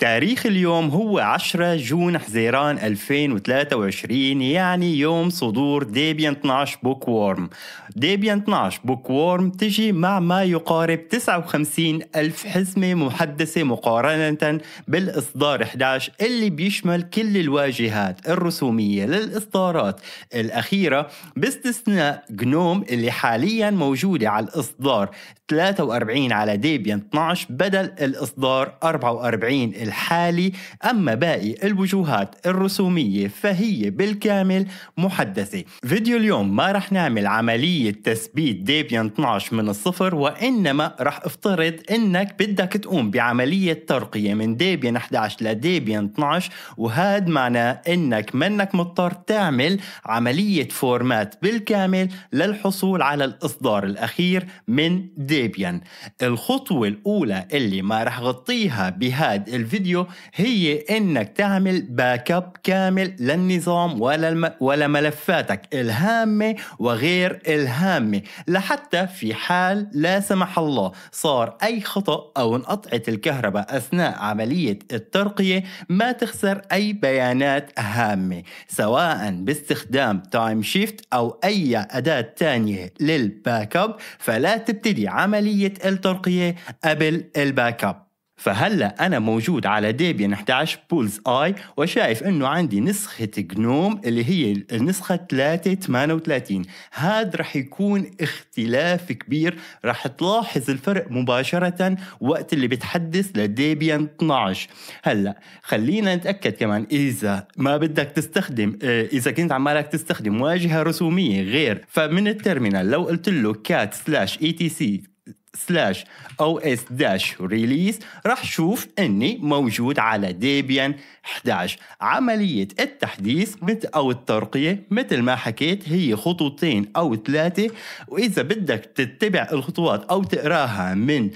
تاريخ اليوم هو 10 جون حزيران 2023 يعني يوم صدور ديبيان 12 بوك وورم ديبيان 12 بوك وورم تجي مع ما يقارب 59 ألف حزمة محدثة مقارنة بالإصدار 11 اللي بيشمل كل الواجهات الرسومية للإصدارات الأخيرة باستثناء جنوم اللي حاليا موجودة على الإصدار 43 على ديبيان 12 بدل الإصدار 44 الحالي أما باقي الوجوهات الرسومية فهي بالكامل محدثة فيديو اليوم ما رح نعمل عملية تثبيت ديبيان 12 من الصفر وإنما رح افترض إنك بدك تقوم بعملية ترقية من ديبيان 11 لديبيان 12 وهاد معناه إنك منك مضطر تعمل عملية فورمات بالكامل للحصول على الإصدار الأخير من ديبيان الخطوة الأولى اللي ما رح غطيها بهاد الفيديو الفيديو هي انك تعمل باك اب كامل للنظام ولا ولا ملفاتك الهامه وغير الهامه لحتى في حال لا سمح الله صار اي خطا او انقطعت الكهرباء اثناء عمليه الترقيه ما تخسر اي بيانات هامه سواء باستخدام تايم شيفت او اي اداه ثانيه للباك اب فلا تبتدي عمليه الترقيه قبل الباك اب فهلا انا موجود على ديبيان 11 بولز اي وشايف انه عندي نسخه جنوم اللي هي النسخه 338 هذا رح يكون اختلاف كبير رح تلاحظ الفرق مباشره وقت اللي بتحدث لديبيان 12 هلا خلينا نتاكد كمان اذا ما بدك تستخدم آه، اذا كنت عمالك تستخدم واجهه رسوميه غير فمن الترمينال لو قلت له cat slash etc سلاش او اس داش ريليز راح شوف اني موجود على ديبيان 11 عملية التحديث او الترقية مثل ما حكيت هي خطوتين او ثلاثة واذا بدك تتبع الخطوات او تقراها من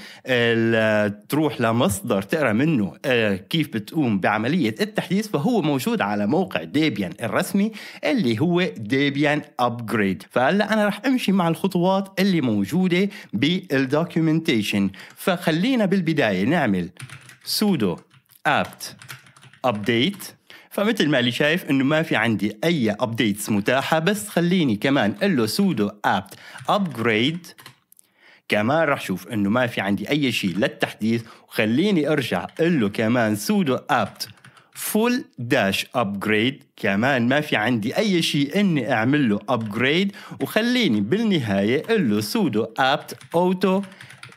تروح لمصدر تقرا منه آه، كيف بتقوم بعملية التحديث فهو موجود على موقع ديبيان الرسمي اللي هو ديبيان ابجريد فهلا انا راح امشي مع الخطوات اللي موجودة بالدوت documentation فخلينا بالبداية نعمل sudo apt update فمثل ما اللي شايف انه ما في عندي اي updates متاحة بس خليني كمان قل له sudo apt upgrade كمان راح شوف انه ما في عندي اي شيء للتحديث وخليني ارجع قل له كمان sudo apt فول داش ابجريد كمان ما في عندي اي شيء اني اعمل له ابجريد وخليني بالنهايه له سودو ابت اوتو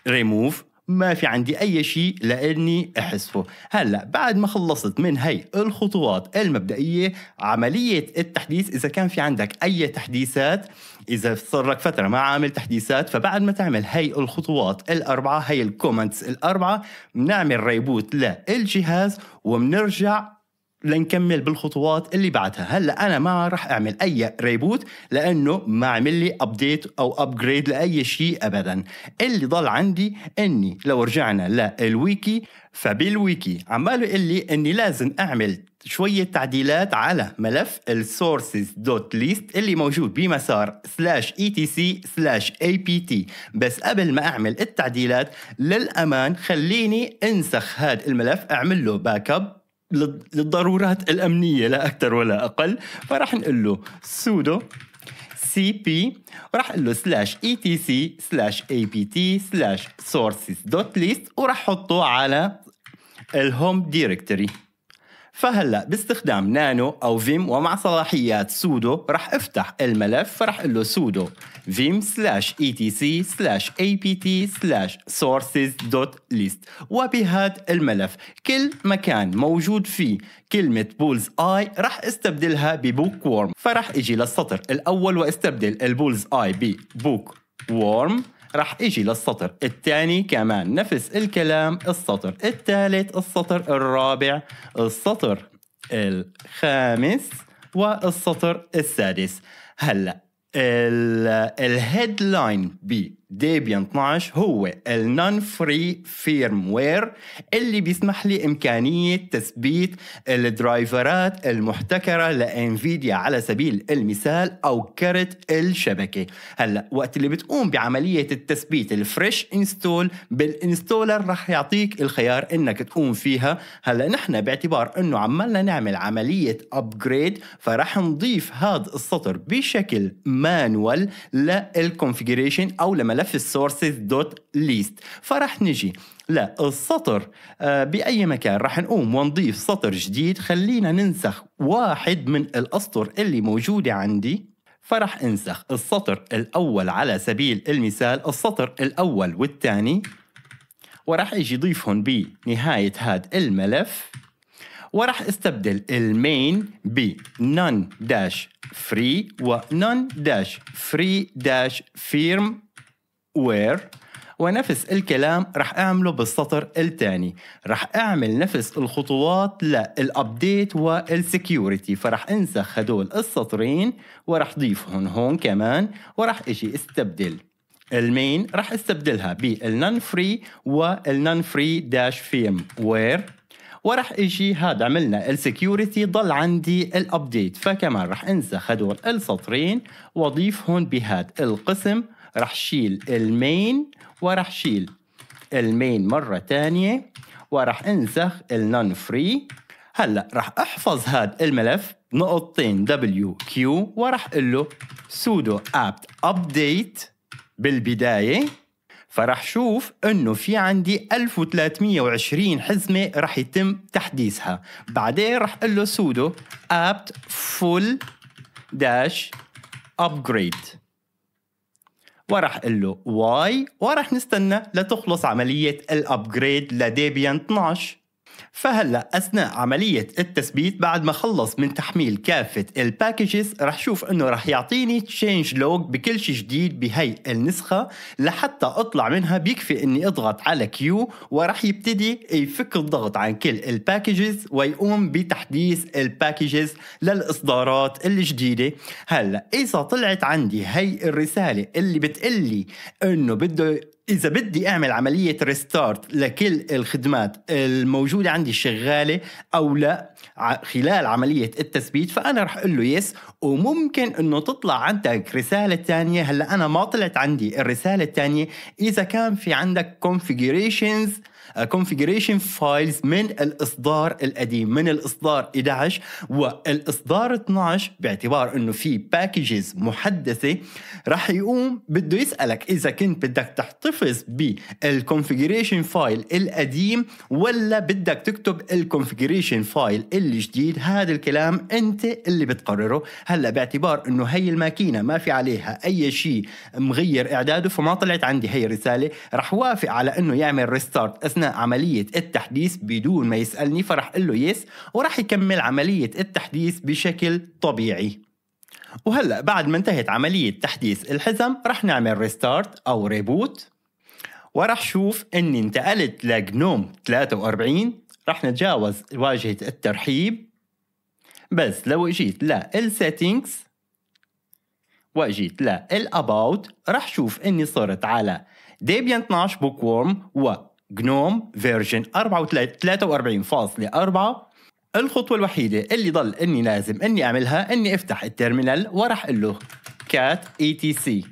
ريموف ما في عندي أي شيء لأني أحسه هلأ بعد ما خلصت من هي الخطوات المبدئية عملية التحديث إذا كان في عندك أي تحديثات إذا صار لك فترة ما عامل تحديثات فبعد ما تعمل هي الخطوات الأربعة هي الكومنتس الأربعة بنعمل ريبوت للجهاز وبنرجع لنكمل بالخطوات اللي بعدها هلا انا ما راح اعمل اي ريبوت لانه ما عمل لي ابديت او ابجريد لاي شيء ابدا اللي ضل عندي اني لو رجعنا للويكي فبالويكي عماله يقول لي اني لازم اعمل شوية تعديلات على ملف السورسز دوت ليست اللي موجود بمسار سلاش اي تي سي سلاش اي بي تي بس قبل ما اعمل التعديلات للامان خليني انسخ هذا الملف اعمل له باك اب للضرورات الامنيه لا اكثر ولا اقل فراح نقول له سودو سي بي وراح اقول له سلاش اي تي سي سلاش اي بي تي سلاش سورسز دوت ليست وراح احطه على الهوم دايركتوري فهلا باستخدام نانو او فيم ومع صلاحيات سودو راح افتح الملف فراح اقول له سودو سي سلاش اي بي apt سلاش سورسز دوت ليست وبهذا الملف كل مكان موجود فيه كلمة بولز اي راح استبدلها ببوك وورم فراح اجي للسطر الاول واستبدل البولز اي ببوك وورم رح اجي للسطر الثاني كمان نفس الكلام السطر الثالث السطر الرابع السطر الخامس والسطر السادس هلا الهيدلاين بي ديبيان 12 هو النون فري فيرم وير اللي بيسمح لي إمكانية تثبيت الدرايفرات المحتكرة لانفيديا على سبيل المثال أو كرت الشبكة هلا وقت اللي بتقوم بعملية التثبيت الفريش انستول بالانستولر رح يعطيك الخيار إنك تقوم فيها هلا نحن باعتبار إنه عمالنا نعمل عملية أبجريد فرح نضيف هذا السطر بشكل مانوال للكونفيجريشن أو لما ملف السورسز دوت ليست فراح نجي لا السطر آه، بأي مكان راح نقوم ونضيف سطر جديد خلينا ننسخ واحد من الأسطر اللي موجودة عندي فرح انسخ السطر الأول على سبيل المثال السطر الأول والثاني وراح اجي ضيفهم بنهاية هذا الملف وراح استبدل المين ب none free و none free firm وير ونفس الكلام رح اعمله بالسطر الثاني رح اعمل نفس الخطوات للابديت والسكيورتي فرح انسخ هدول السطرين ورح ضيفهم هون كمان ورح اجي استبدل المين رح استبدلها بالنون فري والنون فري داش فيم وير وراح اجي هاد عملنا السكيورتي ضل عندي الابديت فكمان راح انسخ هدول السطرين واضيفهم بهاد القسم راح شيل المين وراح شيل المين مرة تانية وراح انسخ النون فري هلا راح احفظ هاد الملف نقطتين دبليو كيو وراح اقول له سودو apt update بالبدايه فراح شوف انه في عندي 1320 حزمه راح يتم تحديثها بعدين راح اقول له سودو apt full dash upgrade وراح اقول له واي وراح نستنى لتخلص عمليه الابجريد لديبيان 12 فهلا اثناء عمليه التثبيت بعد ما خلص من تحميل كافه الباكجز رح شوف انه رح يعطيني تشينج لوج بكل شيء جديد بهي النسخه لحتى اطلع منها بيكفي اني اضغط على كيو ورح يبتدي يفك الضغط عن كل الباكجز ويقوم بتحديث الباكجز للاصدارات الجديده هلا اذا طلعت عندي هي الرساله اللي بتقلي انه بده اذا بدي اعمل عمليه ريستارت لكل الخدمات الموجوده عندي شغاله او لا خلال عمليه التثبيت فانا رح اقول له يس وممكن انه تطلع عندك رساله ثانيه هلا انا ما طلعت عندي الرساله الثانيه اذا كان في عندك configurations كونفجريشن آه، فايلز من الاصدار القديم من الاصدار 11 والاصدار 12 باعتبار انه في باكجز محدثه رح يقوم بده يسالك اذا كنت بدك تحتفظ تحتفظ بالكونفجريشن فايل القديم ولا بدك تكتب الكونفجريشن فايل الجديد هذا الكلام انت اللي بتقرره هلا باعتبار انه هي الماكينه ما في عليها اي شيء مغير اعداده فما طلعت عندي هي الرساله رح وافق على انه يعمل ريستارت اثناء عمليه التحديث بدون ما يسالني فرح اقول له يس ورح يكمل عمليه التحديث بشكل طبيعي وهلا بعد ما انتهت عمليه تحديث الحزم رح نعمل ريستارت او ريبوت وراح شوف اني انتقلت لجنوم 43 راح نتجاوز واجهة الترحيب بس لو اجيت settings واجيت للاباوت راح شوف اني صرت على ديبيان 12 بوك وورم وجنوم فيرجن 43.4 الخطوة الوحيدة اللي ضل اني لازم اني اعملها اني افتح التيرمينال وراح اقول له كات اي تي سي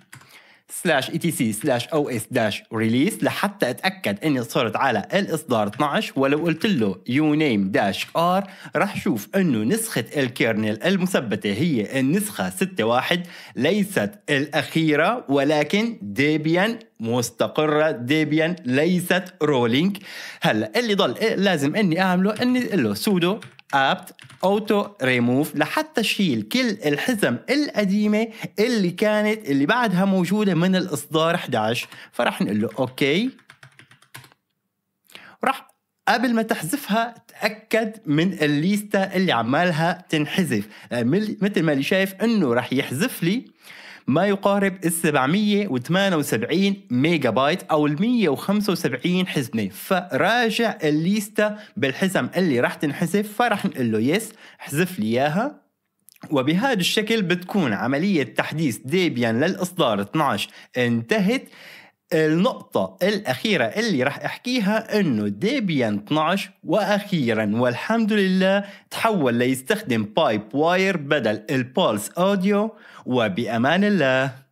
سلاش اي تي سي سلاش او اس داش ريليس لحتى اتاكد اني صرت على الاصدار 12 ولو قلت له يو نيم داش ار راح شوف انه نسخه الكيرنل المثبته هي النسخه 6.1 ليست الاخيره ولكن ديبيان مستقرة ديبيان ليست رولينج هلا اللي ضل إيه، لازم اني اعمله اني اقول له سودو ابت اوتو ريموف لحتى شيل كل الحزم القديمه اللي كانت اللي بعدها موجوده من الاصدار 11 فراح نقول له اوكي راح قبل ما تحذفها تاكد من الليسته اللي عمالها تنحذف آه، مثل ما اللي شايف انه راح يحذف لي ما يقارب ال 778 ميجا بايت او ال 175 حزمه فراجع الليستا بالحزم اللي راح تنحذف فرح نقول له يس احذف لي اياها وبهذا الشكل بتكون عملية تحديث ديبيان للإصدار 12 انتهت النقطة الأخيرة اللي راح أحكيها إنه ديبيان 12 وأخيرا والحمد لله تحول ليستخدم بايب واير بدل البولس أوديو وبأمان الله